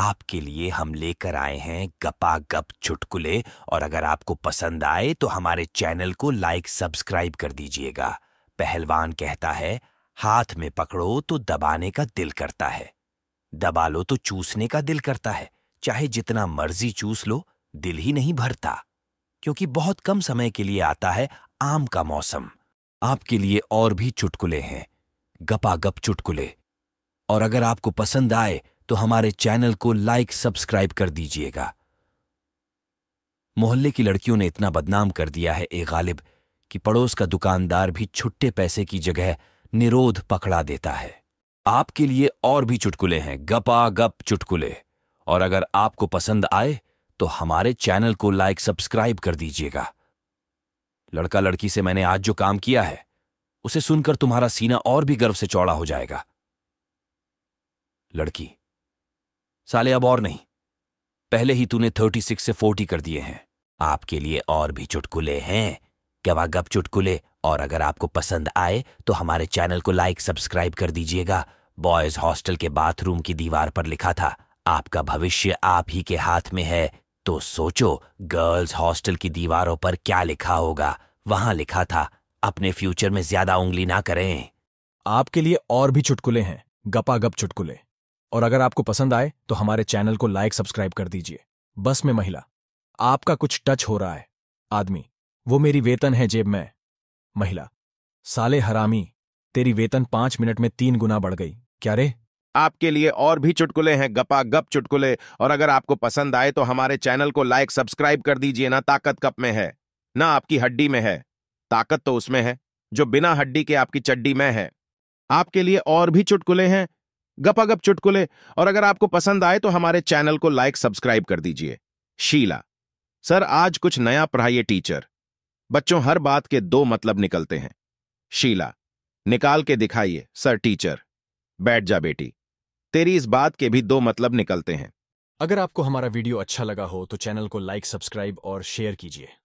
आपके लिए हम लेकर आए हैं गपा गप चुटकुले और अगर आपको पसंद आए तो हमारे चैनल को लाइक सब्सक्राइब कर दीजिएगा पहलवान कहता है हाथ में पकड़ो तो दबाने का दिल करता है दबा लो तो चूसने का दिल करता है चाहे जितना मर्जी चूस लो दिल ही नहीं भरता क्योंकि बहुत कम समय के लिए आता है आम का मौसम आपके लिए और भी चुटकुले हैं गपा गप चुटकुले और अगर आपको पसंद आए तो हमारे चैनल को लाइक सब्सक्राइब कर दीजिएगा मोहल्ले की लड़कियों ने इतना बदनाम कर दिया है ए गालिब कि पड़ोस का दुकानदार भी छुट्टे पैसे की जगह निरोध पकड़ा देता है आपके लिए और भी चुटकुले हैं गपा गप चुटकुले और अगर आपको पसंद आए तो हमारे चैनल को लाइक सब्सक्राइब कर दीजिएगा लड़का लड़की से मैंने आज जो काम किया है उसे सुनकर तुम्हारा सीना और भी गर्व से चौड़ा हो जाएगा लड़की साले अब और नहीं पहले ही तूने थर्टी सिक्स से फोर्टी कर दिए हैं आपके लिए और भी चुटकुले हैं गप चुटकुले और अगर आपको पसंद आए तो हमारे चैनल को लाइक सब्सक्राइब कर दीजिएगा बॉयज हॉस्टल के बाथरूम की दीवार पर लिखा था आपका भविष्य आप ही के हाथ में है तो सोचो गर्ल्स हॉस्टल की दीवारों पर क्या लिखा होगा वहां लिखा था अपने फ्यूचर में ज्यादा उंगली ना करें आपके लिए और भी चुटकुले हैं गपा गप चुटकुले और अगर आपको पसंद आए तो हमारे चैनल को लाइक सब्सक्राइब कर दीजिए बस में महिला आपका कुछ टच हो रहा है आदमी वो मेरी वेतन है जेब में महिला साले हरामी तेरी वेतन पांच मिनट में तीन गुना बढ़ गई क्या रे आपके लिए और भी चुटकुले हैं गपा गप चुटकुले और अगर आपको पसंद आए तो हमारे चैनल को लाइक सब्सक्राइब कर दीजिए ना ताकत कप में है ना आपकी हड्डी में है ताकत तो उसमें है जो बिना हड्डी के आपकी चड्डी में है आपके लिए और भी चुटकुले हैं गपागप चुटकुले और अगर आपको पसंद आए तो हमारे चैनल को लाइक सब्सक्राइब कर दीजिए शीला सर आज कुछ नया पढ़ाइए टीचर बच्चों हर बात के दो मतलब निकलते हैं शीला निकाल के दिखाइए सर टीचर बैठ जा बेटी तेरी इस बात के भी दो मतलब निकलते हैं अगर आपको हमारा वीडियो अच्छा लगा हो तो चैनल को लाइक सब्सक्राइब और शेयर कीजिए